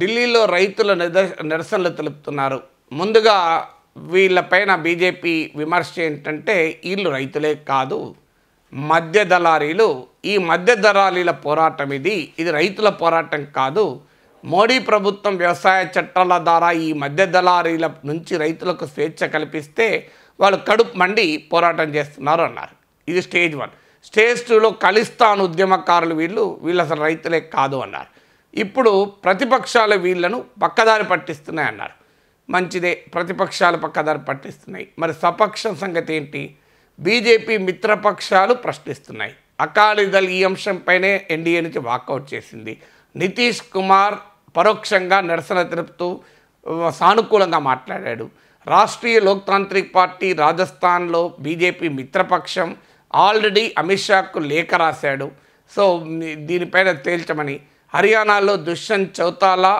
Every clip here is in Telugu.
ఢిల్లీలో రైతుల నిరసనలు తెలుపుతున్నారు ముందుగా వీళ్ళపైన బీజేపీ విమర్శ ఏంటంటే వీళ్ళు రైతులే కాదు మధ్య దళారీలు ఈ మధ్య దళారీల పోరాటం ఇది ఇది రైతుల పోరాటం కాదు మోడీ ప్రభుత్వం వ్యవసాయ చట్టాల ద్వారా ఈ మధ్య దళారీల నుంచి రైతులకు స్వేచ్ఛ కల్పిస్తే వాళ్ళు కడుపు మండి పోరాటం చేస్తున్నారు అన్నారు ఇది స్టేజ్ వన్ స్టేజ్ టూలో కలిస్తాను ఉద్యమకారులు వీళ్ళు వీళ్ళు అసలు రైతులే కాదు అన్నారు ఇప్పుడు ప్రతిపక్షాల వీళ్లను పక్కదారి పట్టిస్తున్నాయి అన్నారు మంచిదే ప్రతిపక్షాలు పక్కదారి పట్టిస్తున్నాయి మరి సపక్షం సంగతి ఏంటి బీజేపీ మిత్రపక్షాలు ప్రశ్నిస్తున్నాయి అకాలీదల్ ఈ అంశంపైనే ఎన్డీఏ నుంచి వాకౌట్ చేసింది నితీష్ కుమార్ పరోక్షంగా నిరసన తెలుపుతూ సానుకూలంగా మాట్లాడాడు రాష్ట్రీయ లోక్తాంత్రిక్ పార్టీ రాజస్థాన్లో బీజేపీ మిత్రపక్షం ఆల్రెడీ అమిత్ షాకు లేఖ రాశాడు సో దీనిపైన తేల్చమని హర్యానాలో దుష్యంత్ చౌతాలా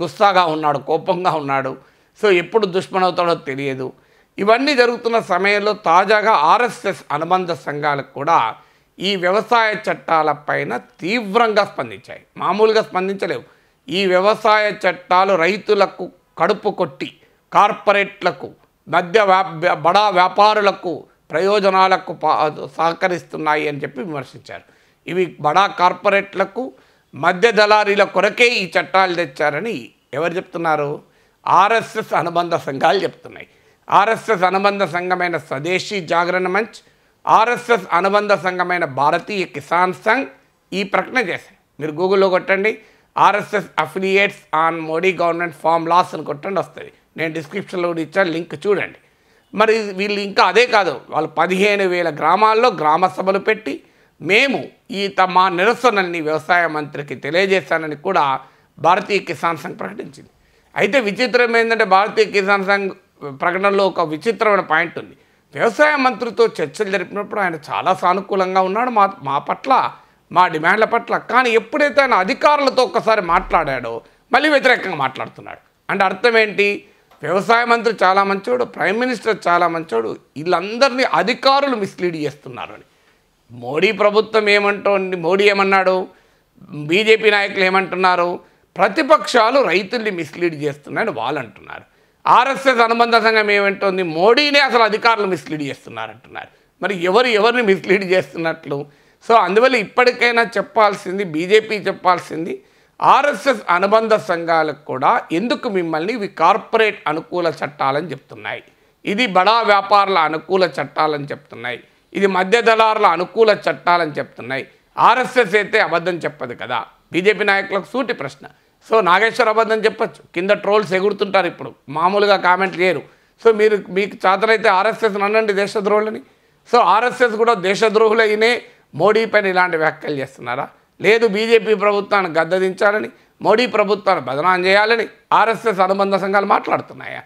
గుస్సాగా ఉన్నాడు కోపంగా ఉన్నాడు సో ఎప్పుడు దుష్మనవుతాడో తెలియదు ఇవన్నీ జరుగుతున్న సమయంలో తాజాగా ఆర్ఎస్ఎస్ అనుబంధ సంఘాలకు కూడా ఈ వ్యవసాయ చట్టాలపైన తీవ్రంగా స్పందించాయి మామూలుగా స్పందించలేవు ఈ వ్యవసాయ చట్టాలు రైతులకు కడుపు కొట్టి కార్పొరేట్లకు మధ్య బడా వ్యాపారులకు ప్రయోజనాలకు సహకరిస్తున్నాయి అని చెప్పి విమర్శించారు ఇవి బడా కార్పొరేట్లకు మధ్య దళారీల కొరకే ఈ చట్టాలు తెచ్చారని ఎవరు చెప్తున్నారు ఆర్ఎస్ఎస్ అనుబంధ సంఘాలు చెప్తున్నాయి ఆర్ఎస్ఎస్ అనుబంధ సంఘమైన స్వదేశీ జాగరణ మంచ్ ఆర్ఎస్ఎస్ అనుబంధ సంఘమైన భారతీయ కిసాన్ సంఘ్ ఈ ప్రకటన చేశాయి మీరు గూగుల్లో కొట్టండి RSS affiliates on Modi government farm laws అని కొట్టండి వస్తుంది నేను డిస్క్రిప్షన్లో కూడా ఇచ్చాను లింక్ చూడండి మరి వీళ్ళు ఇంకా అదే కాదు వాళ్ళు పదిహేను వేల గ్రామాల్లో గ్రామ సభలు పెట్టి మేము ఈ తమ నిరసనల్ని వ్యవసాయ మంత్రికి తెలియజేస్తానని కూడా భారతీయ కిసాన్ సంఘ్ ప్రకటించింది అయితే విచిత్రం ఏంటంటే భారతీయ కిసాన్ సంఘ్ ప్రకటనలో ఒక విచిత్రమైన పాయింట్ ఉంది వ్యవసాయ మంత్రితో చర్చలు జరిపినప్పుడు ఆయన చాలా సానుకూలంగా ఉన్నాడు మా మా పట్ల మా డిమాండ్ల పట్ల కానీ ఎప్పుడైతే ఆయన అధికారులతో ఒక్కసారి మాట్లాడాడో మళ్ళీ వ్యతిరేకంగా మాట్లాడుతున్నాడు అంటే అర్థం ఏంటి వ్యవసాయ మంత్రి చాలా మంచోడు ప్రైమ్ మినిస్టర్ చాలా మంచోడు వీళ్ళందరినీ అధికారులు మిస్లీడ్ చేస్తున్నారు అని మోడీ ప్రభుత్వం ఏమంటుంది మోడీ ఏమన్నాడు బీజేపీ నాయకులు ఏమంటున్నారు ప్రతిపక్షాలు రైతుల్ని మిస్లీడ్ చేస్తున్నాయని వాళ్ళు అంటున్నారు ఆర్ఎస్ఎస్ అనుబంధ సంఘం ఏమంటుంది మోడీనే అసలు అధికారులు మిస్లీడ్ చేస్తున్నారంటున్నారు మరి ఎవరు ఎవరిని మిస్లీడ్ చేస్తున్నట్లు సో అందువల్ల ఇప్పటికైనా చెప్పాల్సింది బీజేపీ చెప్పాల్సింది ఆర్ఎస్ఎస్ అనుబంధ సంఘాలకు కూడా ఎందుకు మిమ్మల్ని ఇవి కార్పొరేట్ అనుకూల చట్టాలని చెప్తున్నాయి ఇది బడా వ్యాపారుల అనుకూల చట్టాలని చెప్తున్నాయి ఇది మధ్య దళారుల అనుకూల చట్టాలని చెప్తున్నాయి ఆర్ఎస్ఎస్ అయితే అబద్ధం చెప్పదు కదా బీజేపీ నాయకులకు సూటి ప్రశ్న సో నాగేశ్వర అబద్ధం చెప్పచ్చు కింద ట్రోల్స్ ఎగురుతుంటారు ఇప్పుడు మామూలుగా కామెంట్ చేయరు సో మీరు మీకు చేతనైతే ఆర్ఎస్ఎస్ అనండి దేశద్రోహులని సో ఆర్ఎస్ఎస్ కూడా దేశద్రోహులైనే మోడీ పైన ఇలాంటి వ్యాఖ్యలు చేస్తున్నారా లేదు బీజేపీ ప్రభుత్వాన్ని గద్దదించాలని మోడీ ప్రభుత్వాన్ని బదనాం చేయాలని ఆర్ఎస్ఎస్ అనుబంధ సంఘాలు మాట్లాడుతున్నాయా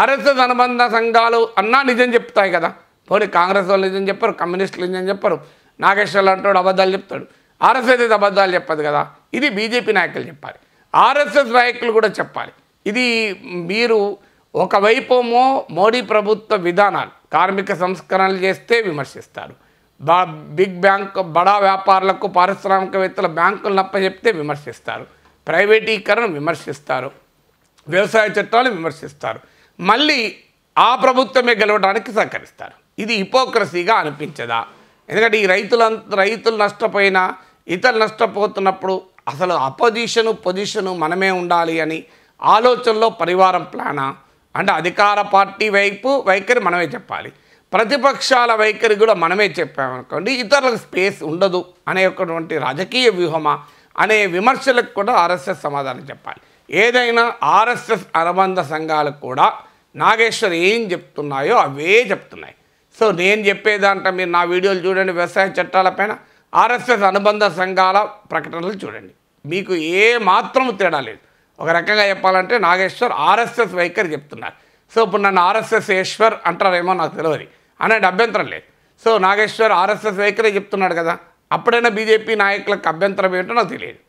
ఆర్ఎస్ఎస్ అనుబంధ సంఘాలు అన్నా నిజం చెప్తాయి కదా పోనీ కాంగ్రెస్ వాళ్ళు నిజం చెప్పారు కమ్యూనిస్టులు నిజం చెప్పారు నాగేశ్వర్లు అంటాడు అబద్ధాలు చెప్తాడు ఆర్ఎస్ఎస్ అయితే అబద్ధాలు చెప్పదు కదా ఇది బీజేపీ నాయకులు చెప్పాలి ఆర్ఎస్ఎస్ నాయకులు కూడా చెప్పాలి ఇది మీరు ఒకవైపు మోడీ ప్రభుత్వ విధానాలు కార్మిక సంస్కరణలు చేస్తే విమర్శిస్తారు బా బిగ్ బ్యాంక్ బడా వ్యాపారులకు పారిశ్రామికవేత్తల బ్యాంకులు నప్ప చెప్తే విమర్శిస్తారు ప్రైవేటీకరణ విమర్శిస్తారు వ్యవసాయ చట్టాలు విమర్శిస్తారు మళ్ళీ ఆ ప్రభుత్వమే గెలవడానికి సహకరిస్తారు ఇది హిపోక్రసీగా అనిపించదా ఎందుకంటే ఈ రైతుల రైతులు నష్టపోయినా ఇతరులు నష్టపోతున్నప్పుడు అసలు అపోజిషను పొజిషను మనమే ఉండాలి అని ఆలోచనలో పరివారం ప్లానా అంటే అధికార పార్టీ వైపు వైఖరి మనమే చెప్పాలి ప్రతిపక్షాల వైఖరి కూడా మనమే చెప్పామనుకోండి ఇతరులకు స్పేస్ ఉండదు అనే ఒకటువంటి రాజకీయ వ్యూహమా అనే విమర్శలకు కూడా ఆర్ఎస్ఎస్ సమాధానం చెప్పాలి ఏదైనా ఆర్ఎస్ఎస్ అనుబంధ సంఘాలు కూడా నాగేశ్వర్ ఏం చెప్తున్నాయో అవే చెప్తున్నాయి సో నేను చెప్పేదంట మీరు నా వీడియోలు చూడండి వ్యవసాయ చట్టాలపైన ఆర్ఎస్ఎస్ అనుబంధ సంఘాల ప్రకటనలు చూడండి మీకు ఏ మాత్రం తేడా లేదు ఒక రకంగా చెప్పాలంటే నాగేశ్వర్ ఆర్ఎస్ఎస్ వైఖరి చెప్తున్నారు సో ఇప్పుడు నన్ను ఆర్ఎస్ఎస్ ఈశ్వర్ అంటారేమో నాకు తెలియదు అనేది అభ్యంతరం లేదు సో నాగేశ్వర్ ఆర్ఎస్ఎస్ వైఖరి చెప్తున్నాడు కదా అప్పుడైనా బీజేపీ నాయకులకు అభ్యంతరం ఏంటో నాకు తెలియదు